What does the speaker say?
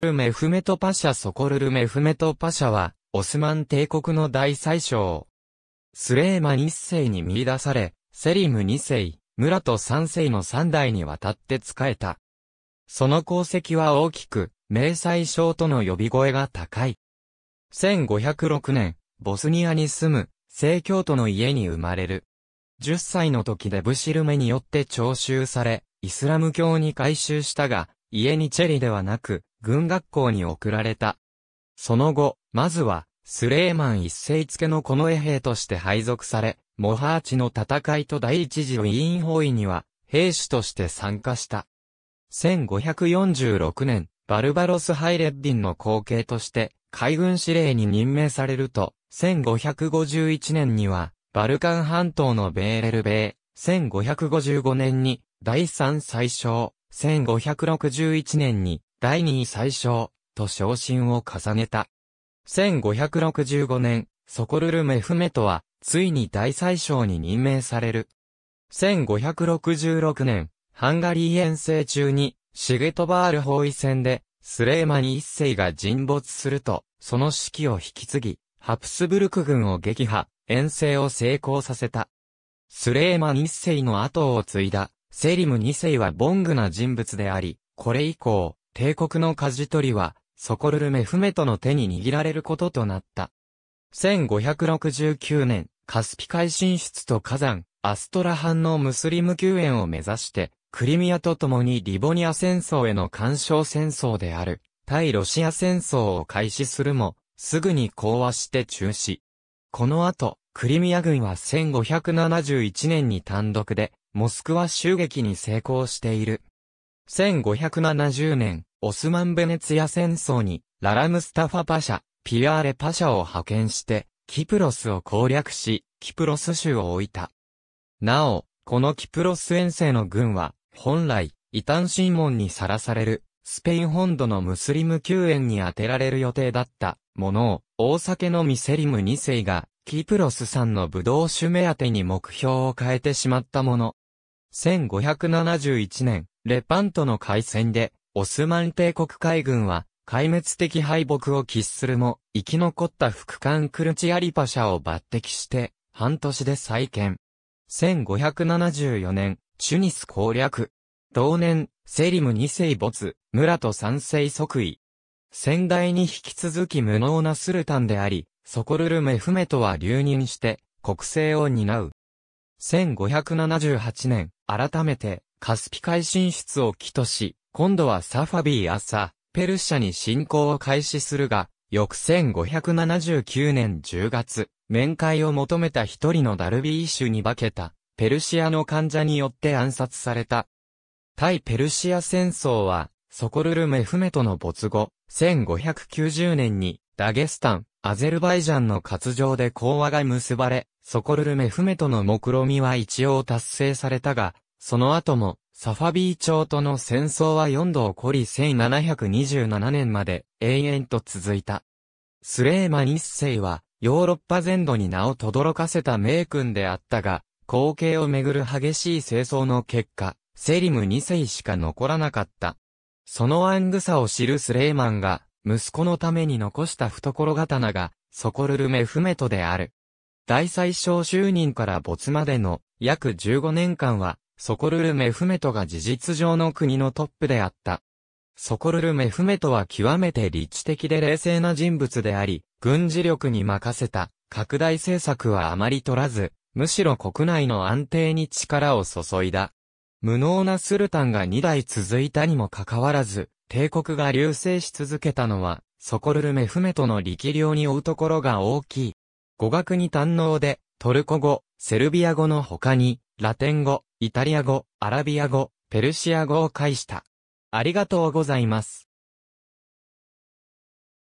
ルメフメトパシャソコルルメフメトパシャは、オスマン帝国の大宰相。スレーマ2世に見出され、セリム2世、ムラト3世の3代にわたって仕えた。その功績は大きく、名宰相との呼び声が高い。1506年、ボスニアに住む、聖教徒の家に生まれる。10歳の時でブシルメによって徴収され、イスラム教に改宗したが、家にチェリではなく、軍学校に送られた。その後、まずは、スレーマン一世付の近衛兵として配属され、モハーチの戦いと第一次ウィーン包囲には、兵士として参加した。1546年、バルバロス・ハイレッディンの後継として、海軍司令に任命されると、1551年には、バルカン半島のベーレルベー、1555年に、第三最小、1561年に、第二位最小、と昇進を重ねた。1565年、ソコルルメフメトは、ついに大最小に任命される。1566年、ハンガリー遠征中に、シゲトバール包囲戦で、スレーマニ一世が沈没すると、その指揮を引き継ぎ、ハプスブルク軍を撃破、遠征を成功させた。スレーマニ一世の後を継いだ、セリム二世はボングな人物であり、これ以降、帝国の舵取りは、ソコルルメフメトの手に握られることとなった。1569年、カスピ海進出と火山、アストラハンのムスリム救援を目指して、クリミアと共にリボニア戦争への干渉戦争である、対ロシア戦争を開始するも、すぐに講和して中止。この後、クリミア軍は1571年に単独で、モスクワ襲撃に成功している。1570年、オスマン・ベネツィア戦争に、ララ・ムスタファ・パシャ、ピアーレ・パシャを派遣して、キプロスを攻略し、キプロス州を置いた。なお、このキプロス遠征の軍は、本来、異端審問にさらされる、スペイン本土のムスリム救援に充てられる予定だったものを、大酒のミセリム2世が、キプロス産のブドウ酒目当てに目標を変えてしまったもの。1571年、レパントの海戦で、オスマン帝国海軍は、壊滅的敗北を喫するも、生き残った副官クルチアリパシャを抜擢して、半年で再建。1574年、チュニス攻略。同年、セリム2世没、村と三世即位。先代に引き続き無能なスルタンであり、ソコルルメフメとは留任して、国政を担う。1578年、改めて、カスピ海進出を起とし、今度はサファビー朝、ペルシャに侵攻を開始するが、翌1579年10月、面会を求めた一人のダルビー州に化けた、ペルシアの患者によって暗殺された。対ペルシア戦争は、ソコルル・メフメトの没後、1590年に、ダゲスタン、アゼルバイジャンの活動で講和が結ばれ、ソコルル・メフメトの目論みは一応達成されたが、その後も、サファビー朝との戦争は4度起こり1727年まで永遠と続いた。スレーマン一世はヨーロッパ全土に名を轟かせた名君であったが、後継をめぐる激しい清掃の結果、セリム二世しか残らなかった。その暗草を知るスレーマンが、息子のために残した懐刀が、ソコルルメフメトである。大最小就任から没までの約15年間は、ソコルル・メフメトが事実上の国のトップであった。ソコルル・メフメトは極めて理知的で冷静な人物であり、軍事力に任せた拡大政策はあまり取らず、むしろ国内の安定に力を注いだ。無能なスルタンが2代続いたにもかかわらず、帝国が隆盛し続けたのは、ソコルル・メフメトの力量に負うところが大きい。語学に堪能で、トルコ語、セルビア語の他に、ラテン語、イタリア語、アラビア語、ペルシア語を介した。ありがとうございます。